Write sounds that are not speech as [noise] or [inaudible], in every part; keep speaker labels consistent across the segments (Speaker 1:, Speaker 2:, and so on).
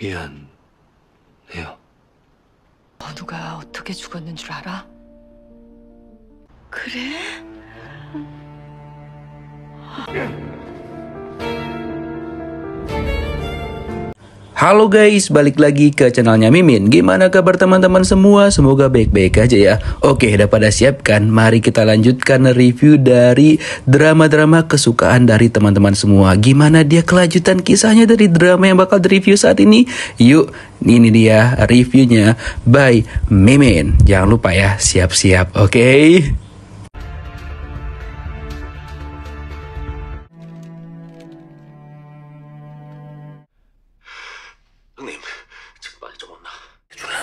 Speaker 1: 미안해요. 번우가 어떻게 죽었는 줄 알아? 그래? Halo guys, balik lagi ke channelnya Mimin Gimana kabar teman-teman semua? Semoga baik-baik aja ya Oke, udah pada siap kan? Mari kita lanjutkan review dari drama-drama kesukaan dari teman-teman semua Gimana dia kelanjutan kisahnya dari drama yang bakal direview saat ini? Yuk, ini dia reviewnya by Mimin Jangan lupa ya, siap-siap, oke? Okay? ったも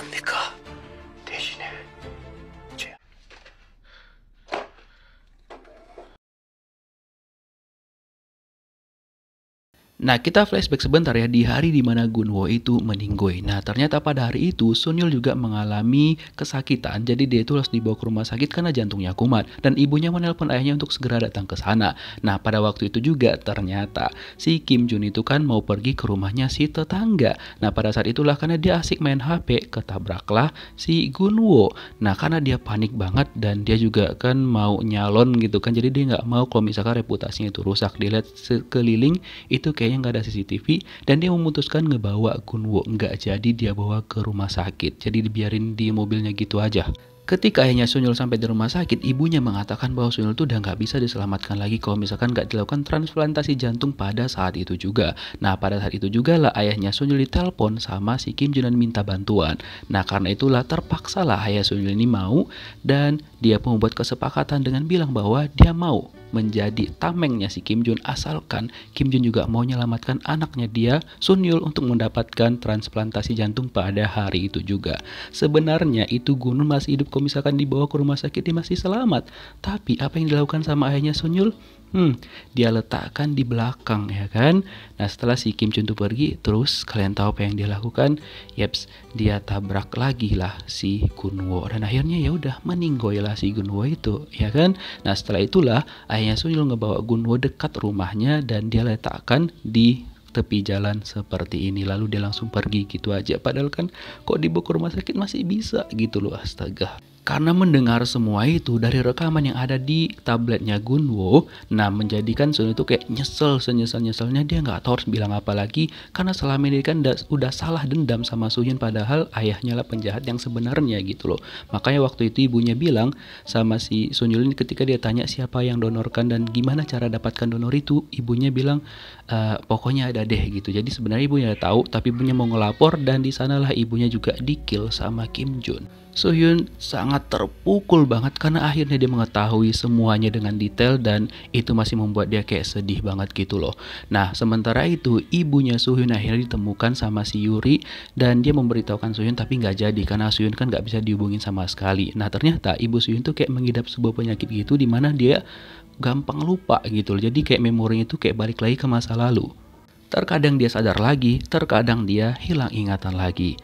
Speaker 1: んな。なんでか。ですね。Nah, kita flashback sebentar ya di hari dimana Gunwo itu meninggoy. Nah, ternyata pada hari itu Sunil juga mengalami kesakitan. Jadi dia itu harus dibawa ke rumah sakit karena jantungnya kumat dan ibunya menelpon ayahnya untuk segera datang ke sana. Nah, pada waktu itu juga ternyata si Kim Jun itu kan mau pergi ke rumahnya si tetangga. Nah, pada saat itulah karena dia asik main HP ketabraklah si Gunwo. Nah, karena dia panik banget dan dia juga kan mau nyalon gitu kan. Jadi dia nggak mau kalau misalkan reputasinya itu rusak. Dilihat sekeliling itu kayak kayaknya nggak ada CCTV dan dia memutuskan ngebawa Gunwo nggak jadi dia bawa ke rumah sakit jadi dibiarin di mobilnya gitu aja Ketika ayahnya Sunil sampai di rumah sakit, ibunya mengatakan bahwa Sunil itu udah nggak bisa diselamatkan lagi kalau misalkan nggak dilakukan transplantasi jantung pada saat itu juga. Nah, pada saat itu juga lah ayahnya Sunil ditelepon sama si Kim Junan minta bantuan. Nah, karena itulah terpaksa lah ayah Sunil ini mau dan dia membuat kesepakatan dengan bilang bahwa dia mau menjadi tamengnya si Kim Jun asalkan Kim Jun juga mau menyelamatkan anaknya dia Sun Yul untuk mendapatkan transplantasi jantung pada hari itu juga. Sebenarnya itu gunung masih hidup kalau misalkan dibawa ke rumah sakit dia masih selamat. Tapi apa yang dilakukan sama ayahnya Sunyul? Hmm, dia letakkan di belakang ya kan. Nah setelah si Kim Chun pergi, terus kalian tahu apa yang dia lakukan? Yeps, dia tabrak lagi lah si Gunwo dan akhirnya ya udah meninggoy lah si Gunwo itu ya kan. Nah setelah itulah ayahnya Sunyul ngebawa Gunwo dekat rumahnya dan dia letakkan di tepi jalan seperti ini lalu dia langsung pergi gitu aja padahal kan kok dibawa ke rumah sakit masih bisa gitu loh astaga karena mendengar semua itu dari rekaman yang ada di tabletnya Gunwo, nah menjadikan Sun itu kayak nyesel senyesel nyeselnya dia nggak tahu harus bilang apa lagi karena selama ini kan udah salah dendam sama Suhyun padahal ayahnya lah penjahat yang sebenarnya gitu loh. Makanya waktu itu ibunya bilang sama si Sun Yulin ketika dia tanya siapa yang donorkan dan gimana cara dapatkan donor itu, ibunya bilang e, pokoknya ada deh gitu. Jadi sebenarnya ibunya tahu tapi ibunya mau ngelapor dan di sanalah ibunya juga dikil sama Kim Jun. Sohyun sangat terpukul banget karena akhirnya dia mengetahui semuanya dengan detail dan itu masih membuat dia kayak sedih banget gitu loh. Nah, sementara itu ibunya Sohyun akhirnya ditemukan sama si Yuri dan dia memberitahukan Sohyun tapi nggak jadi karena Sohyun kan nggak bisa dihubungin sama sekali. Nah, ternyata ibu Sohyun tuh kayak mengidap sebuah penyakit gitu di mana dia gampang lupa gitu loh. Jadi kayak memorinya itu kayak balik lagi ke masa lalu. Terkadang dia sadar lagi, terkadang dia hilang ingatan lagi.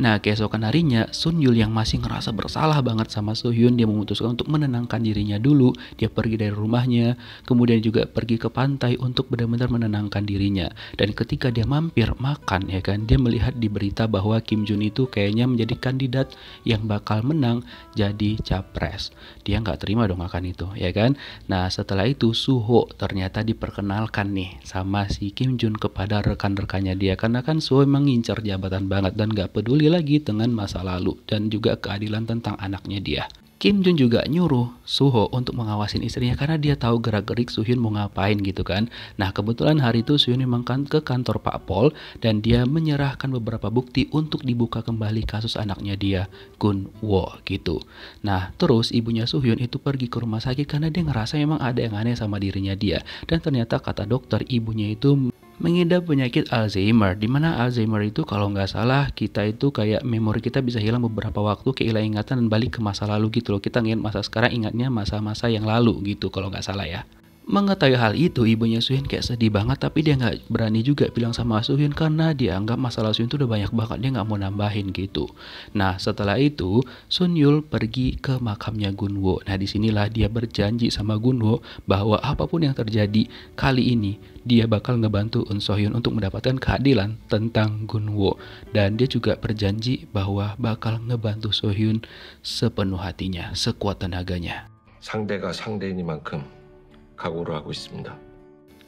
Speaker 1: Nah, keesokan harinya, Sun Yul yang masih ngerasa bersalah banget sama Hyun, dia memutuskan untuk menenangkan dirinya dulu. Dia pergi dari rumahnya, kemudian juga pergi ke pantai untuk benar-benar menenangkan dirinya. Dan ketika dia mampir makan, ya kan, dia melihat di berita bahwa Kim Jun itu kayaknya menjadi kandidat yang bakal menang jadi capres. Dia nggak terima dong akan itu, ya kan? Nah, setelah itu Suho ternyata diperkenalkan nih sama si Kim Jun kepada rekan-rekannya dia karena kan Soo memang ngincer jabatan banget dan nggak peduli peduli lagi dengan masa lalu dan juga keadilan tentang anaknya dia. Kim Jun juga nyuruh Suho untuk mengawasin istrinya karena dia tahu gerak-gerik Suhyun mau ngapain gitu kan. Nah kebetulan hari itu Suhyun memang kan ke kantor Pak Pol dan dia menyerahkan beberapa bukti untuk dibuka kembali kasus anaknya dia Gun Wo gitu. Nah terus ibunya Suhyun itu pergi ke rumah sakit karena dia ngerasa memang ada yang aneh sama dirinya dia dan ternyata kata dokter ibunya itu mengidap penyakit Alzheimer, di mana Alzheimer itu kalau nggak salah kita itu kayak memori kita bisa hilang beberapa waktu, kehilangan ingatan dan balik ke masa lalu gitu loh. Kita ingin masa sekarang, ingatnya masa-masa yang lalu gitu kalau nggak salah ya. Mengetahui hal itu, ibunya Suhin kayak sedih banget tapi dia nggak berani juga bilang sama Suhin karena dia anggap masalah Suhin itu udah banyak banget, dia nggak mau nambahin gitu. Nah setelah itu, Sun Yul pergi ke makamnya Gunwo. Nah disinilah dia berjanji sama Gunwo bahwa apapun yang terjadi kali ini, dia bakal ngebantu Un Sohyun untuk mendapatkan keadilan tentang Gunwo. Dan dia juga berjanji bahwa bakal ngebantu Sohyun sepenuh hatinya, sekuat tenaganya. 상대가 상대이니만큼 각오를 하고 있습니다.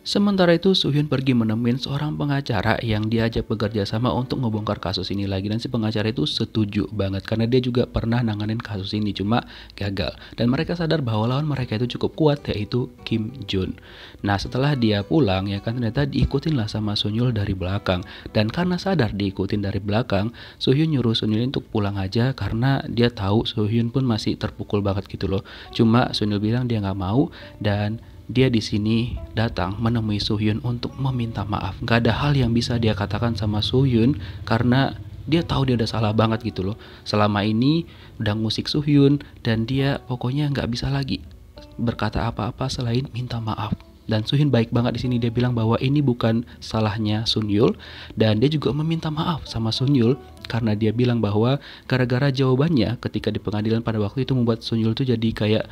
Speaker 1: Sementara itu, Suhyun pergi menemui seorang pengacara yang diajak bekerja sama untuk membongkar kasus ini lagi. Dan si pengacara itu setuju banget karena dia juga pernah nanganin kasus ini, cuma gagal. Dan mereka sadar bahwa lawan mereka itu cukup kuat, yaitu Kim Jun. Nah, setelah dia pulang, ya kan ternyata diikutinlah lah sama Sunyul dari belakang. Dan karena sadar diikutin dari belakang, Suhyun nyuruh Sunyul untuk pulang aja karena dia tahu Suhyun pun masih terpukul banget gitu loh. Cuma Sunyul bilang dia nggak mau dan dia di sini datang menemui Suhyun untuk meminta maaf. Gak ada hal yang bisa dia katakan sama Suhyun karena dia tahu dia udah salah banget gitu loh. Selama ini udah ngusik Suhyun dan dia pokoknya nggak bisa lagi berkata apa-apa selain minta maaf. Dan Suhyun baik banget di sini dia bilang bahwa ini bukan salahnya Sunyul dan dia juga meminta maaf sama Sunyul karena dia bilang bahwa gara-gara jawabannya ketika di pengadilan pada waktu itu membuat Sunyul tuh jadi kayak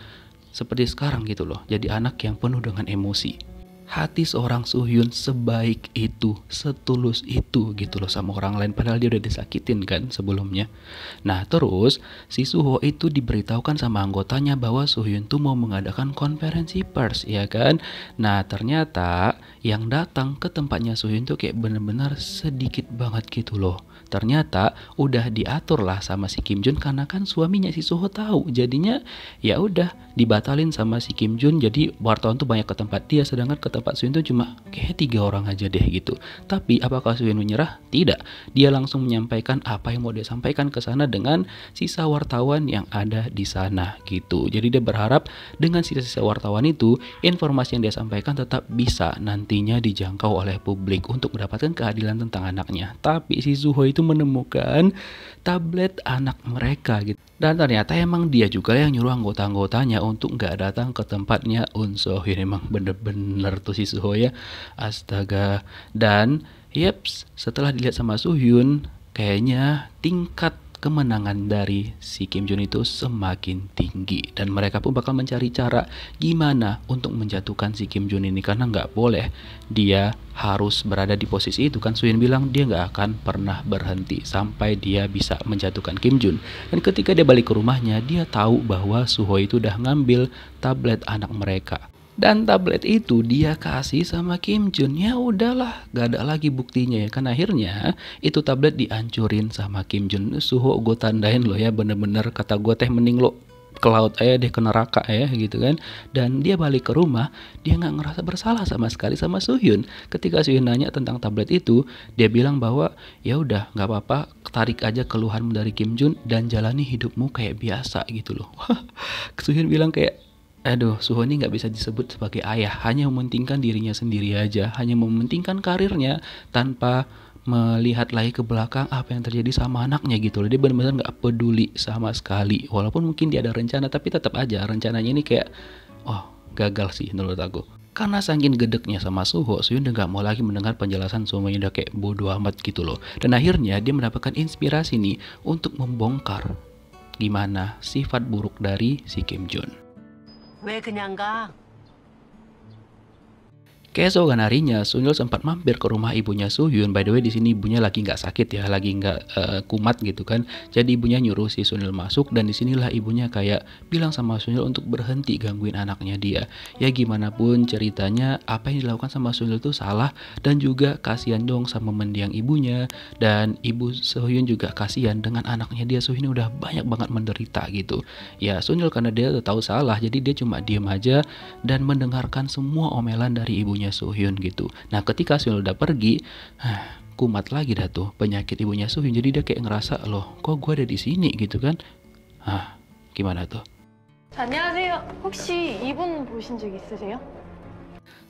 Speaker 1: seperti sekarang gitu loh, jadi anak yang penuh dengan emosi. Hati seorang Suhyun sebaik itu, setulus itu gitu loh sama orang lain padahal dia udah disakitin kan sebelumnya. Nah, terus si Suho itu diberitahukan sama anggotanya bahwa Suhyun tuh mau mengadakan konferensi pers ya kan. Nah, ternyata yang datang ke tempatnya Suhyun tuh kayak bener-bener sedikit banget gitu loh ternyata udah diatur lah sama si Kim Jun karena kan suaminya si Suho tahu jadinya ya udah dibatalin sama si Kim Jun jadi wartawan tuh banyak ke tempat dia sedangkan ke tempat Suin tuh cuma kayak tiga orang aja deh gitu tapi apakah Suin menyerah tidak dia langsung menyampaikan apa yang mau dia sampaikan ke sana dengan sisa wartawan yang ada di sana gitu jadi dia berharap dengan sisa-sisa wartawan itu informasi yang dia sampaikan tetap bisa nantinya dijangkau oleh publik untuk mendapatkan keadilan tentang anaknya tapi si Suho itu itu menemukan tablet anak mereka gitu. Dan ternyata emang dia juga yang nyuruh anggota-anggotanya untuk nggak datang ke tempatnya Unso. Ini emang bener-bener tuh si Suho ya. Astaga. Dan, yeps, setelah dilihat sama Suhyun, kayaknya tingkat kemenangan dari si Kim Jun itu semakin tinggi dan mereka pun bakal mencari cara gimana untuk menjatuhkan si Kim Jun ini karena nggak boleh dia harus berada di posisi itu kan Suyin bilang dia nggak akan pernah berhenti sampai dia bisa menjatuhkan Kim Jun dan ketika dia balik ke rumahnya dia tahu bahwa Suho itu udah ngambil tablet anak mereka dan tablet itu dia kasih sama Kim Jun ya udahlah gak ada lagi buktinya ya kan akhirnya itu tablet dihancurin sama Kim Jun Suho gue tandain lo ya bener-bener kata gue teh mending lo ke laut aja deh ke neraka ya gitu kan dan dia balik ke rumah dia nggak ngerasa bersalah sama sekali sama Suhyun ketika Suhyun nanya tentang tablet itu dia bilang bahwa ya udah nggak apa-apa tarik aja keluhanmu dari Kim Jun dan jalani hidupmu kayak biasa gitu loh [laughs] Suhyun bilang kayak Aduh, Suhoni nggak bisa disebut sebagai ayah, hanya mementingkan dirinya sendiri aja, hanya mementingkan karirnya tanpa melihat lagi ke belakang apa yang terjadi sama anaknya gitu loh. Dia benar-benar nggak peduli sama sekali. Walaupun mungkin dia ada rencana, tapi tetap aja rencananya ini kayak, oh gagal sih menurut aku. Karena sangkin gedeknya sama Suho, Suyun udah gak mau lagi mendengar penjelasan semuanya udah kayak bodoh amat gitu loh. Dan akhirnya dia mendapatkan inspirasi nih untuk membongkar gimana sifat buruk dari si Kim Jong. 왜 그냥 가? Keesokan harinya, Sunil sempat mampir ke rumah ibunya Suhyun. By the way, di sini ibunya lagi nggak sakit ya, lagi nggak uh, kumat gitu kan. Jadi ibunya nyuruh si Sunil masuk dan disinilah ibunya kayak bilang sama Sunil untuk berhenti gangguin anaknya dia. Ya gimana pun ceritanya, apa yang dilakukan sama Sunil itu salah dan juga kasihan dong sama mendiang ibunya dan ibu Suhyun juga kasihan dengan anaknya dia Suhyun udah banyak banget menderita gitu. Ya Sunil karena dia tahu salah, jadi dia cuma diem aja dan mendengarkan semua omelan dari ibunya ibunya Suhyun gitu. Nah ketika Suhyun udah pergi, kumat lagi dah tuh penyakit ibunya Suhyun. Jadi dia kayak ngerasa loh, kok gue ada di sini gitu kan? Hah, gimana tuh?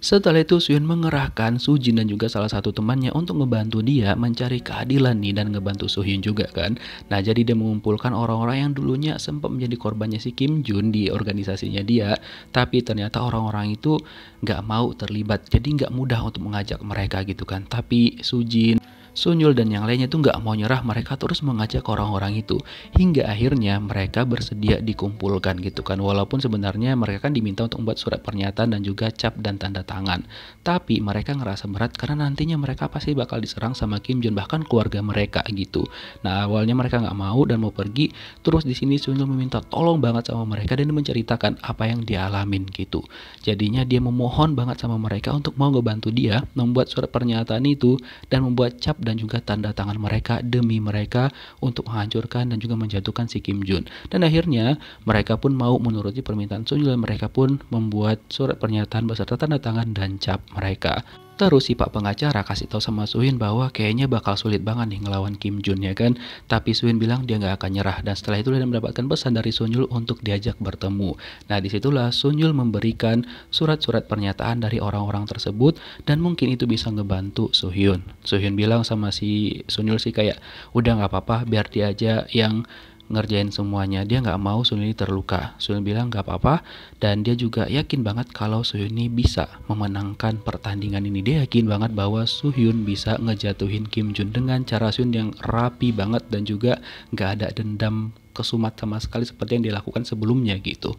Speaker 1: Setelah itu Suyun mengerahkan Sujin dan juga salah satu temannya untuk ngebantu dia mencari keadilan nih dan ngebantu Sohyun juga kan. Nah jadi dia mengumpulkan orang-orang yang dulunya sempat menjadi korbannya si Kim Jun di organisasinya dia. Tapi ternyata orang-orang itu nggak mau terlibat jadi nggak mudah untuk mengajak mereka gitu kan. Tapi Sujin Sunyul dan yang lainnya tuh nggak mau nyerah mereka terus mengajak orang-orang itu hingga akhirnya mereka bersedia dikumpulkan gitu kan walaupun sebenarnya mereka kan diminta untuk membuat surat pernyataan dan juga cap dan tanda tangan tapi mereka ngerasa berat karena nantinya mereka pasti bakal diserang sama Kim Jun bahkan keluarga mereka gitu nah awalnya mereka nggak mau dan mau pergi terus di sini Sunyul meminta tolong banget sama mereka dan menceritakan apa yang dia gitu jadinya dia memohon banget sama mereka untuk mau ngebantu dia membuat surat pernyataan itu dan membuat cap dan juga tanda tangan mereka demi mereka untuk menghancurkan dan juga menjatuhkan si Kim Jun. Dan akhirnya mereka pun mau menuruti permintaan Sun Yul dan mereka pun membuat surat pernyataan beserta tanda tangan dan cap mereka. Terus si pak pengacara kasih tahu sama Suhin bahwa kayaknya bakal sulit banget nih ngelawan Kim Jun ya kan. Tapi Suhin bilang dia nggak akan nyerah dan setelah itu dia mendapatkan pesan dari Sun untuk diajak bertemu. Nah disitulah Sun memberikan surat-surat pernyataan dari orang-orang tersebut dan mungkin itu bisa ngebantu Suhyun. Suhyun bilang sama si Sun Yul sih kayak udah nggak apa-apa biar dia aja yang ngerjain semuanya. Dia nggak mau ini terluka. Sunil bilang nggak apa-apa dan dia juga yakin banget kalau Suhyun bisa memenangkan pertandingan ini. Dia yakin banget bahwa Suhyun bisa ngejatuhin Kim Jun dengan cara Suhyun yang rapi banget dan juga nggak ada dendam kesumat sama sekali seperti yang dilakukan sebelumnya gitu.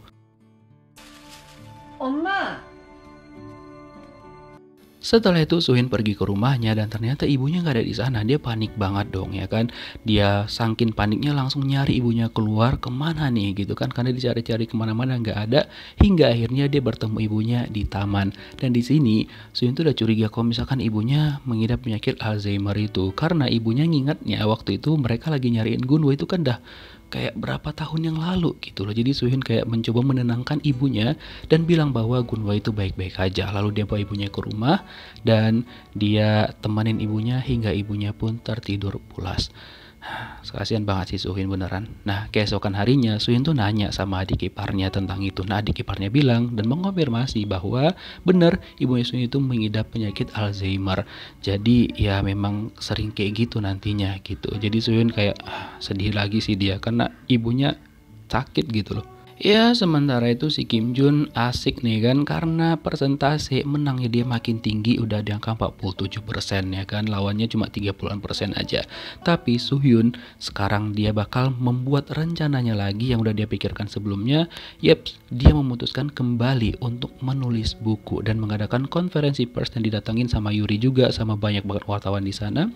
Speaker 1: Oma, setelah itu Suhin pergi ke rumahnya dan ternyata ibunya nggak ada di sana. Dia panik banget dong ya kan. Dia sangkin paniknya langsung nyari ibunya keluar kemana nih gitu kan. Karena dicari-cari kemana-mana nggak ada. Hingga akhirnya dia bertemu ibunya di taman. Dan di sini Suhin tuh udah curiga kalau misalkan ibunya mengidap penyakit Alzheimer itu. Karena ibunya ngingatnya waktu itu mereka lagi nyariin Gunwo itu kan dah kayak berapa tahun yang lalu gitu loh. Jadi Suhyun kayak mencoba menenangkan ibunya dan bilang bahwa Gunwa itu baik-baik aja. Lalu dia bawa ibunya ke rumah dan dia temanin ibunya hingga ibunya pun tertidur pulas. [sighs] kasihan banget sih Suhin beneran. Nah, keesokan harinya Suhin tuh nanya sama adik iparnya tentang itu. Nah, adik iparnya bilang dan mengonfirmasi bahwa bener ibunya Suhin itu mengidap penyakit Alzheimer. Jadi ya memang sering kayak gitu nantinya gitu. Jadi Suhin kayak ah, sedih lagi sih dia karena ibunya sakit gitu loh. Ya sementara itu si Kim Jun asik nih kan karena persentase menangnya dia makin tinggi udah di angka 47% ya kan lawannya cuma 30-an persen aja. Tapi Hyun sekarang dia bakal membuat rencananya lagi yang udah dia pikirkan sebelumnya. Yep, dia memutuskan kembali untuk menulis buku dan mengadakan konferensi pers yang didatangin sama Yuri juga sama banyak banget wartawan di sana.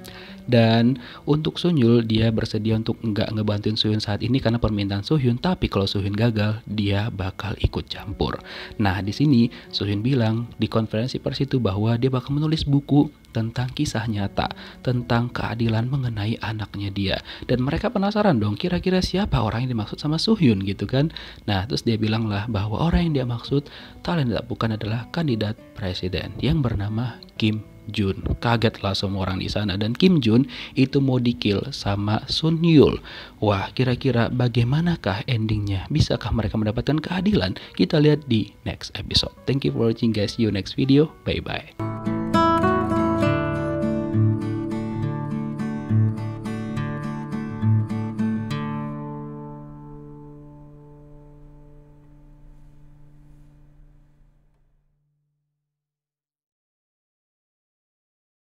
Speaker 1: Dan untuk Sunyul dia bersedia untuk nggak ngebantuin Hyun saat ini karena permintaan Hyun tapi kalau Hyun gagal dia bakal ikut campur. Nah, di sini Sohyun bilang di konferensi pers itu bahwa dia bakal menulis buku tentang kisah nyata, tentang keadilan mengenai anaknya dia. Dan mereka penasaran dong, kira-kira siapa orang yang dimaksud sama Suhyun gitu kan? Nah, terus dia bilanglah bahwa orang yang dia maksud talenta bukan adalah kandidat presiden yang bernama Kim Jun. Kagetlah semua orang di sana dan Kim Jun itu mau dikil sama Sun Yul. Wah, kira-kira bagaimanakah endingnya? Bisakah mereka mendapatkan keadilan? Kita lihat di next episode. Thank you for watching guys. See you next video. Bye bye.